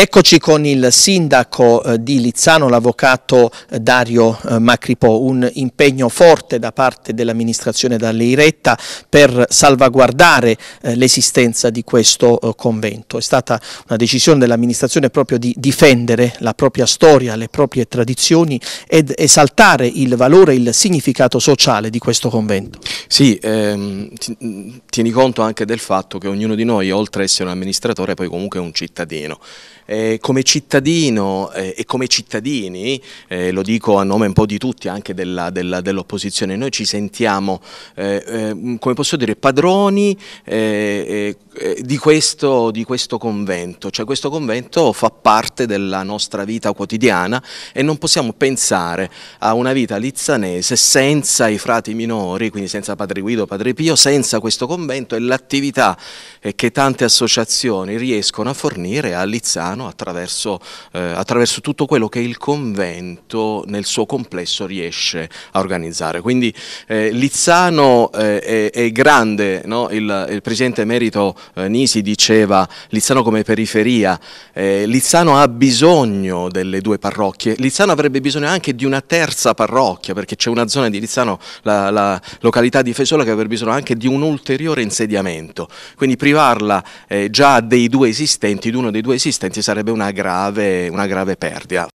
Eccoci con il sindaco eh, di Lizzano, l'avvocato eh, Dario eh, Macripò, un impegno forte da parte dell'amministrazione Dalleiretta per salvaguardare l'esistenza di questo convento. È stata una decisione dell'amministrazione proprio di difendere la propria storia, le proprie tradizioni ed esaltare il valore e il significato sociale di questo convento. Sì, ehm, mm, tieni conto anche del fatto che ognuno di noi, oltre ad essere un amministratore, è poi comunque un cittadino eh, come cittadino eh, e come cittadini, eh, lo dico a nome un po' di tutti anche dell'opposizione, dell noi ci sentiamo, eh, eh, come posso dire, padroni eh, di questo, di, questo, convento, cioè questo convento fa parte della nostra vita quotidiana e non possiamo pensare a una vita lizzanese senza i frati minori, quindi senza Padre Guido, Padre Pio, senza questo convento e l'attività che tante associazioni riescono a fornire a Lizzano italiano attraverso, eh, attraverso, tutto quello che il convento nel suo complesso riesce a organizzare. Quindi eh, Lizzano eh, è, è, grande, no? il, il, presidente emerito eh, Nisi diceva Lizzano come periferia, eh, Lizzano ha bisogno delle due parrocchie, Lizzano avrebbe bisogno anche di una terza parrocchia perché c'è una zona di Lizzano, la, la località di Fesola che avrebbe bisogno anche di un ulteriore insediamento, quindi privarla eh, già dei due esistenti, di uno dei due esistenti sarebbe una grave, una grave perdita.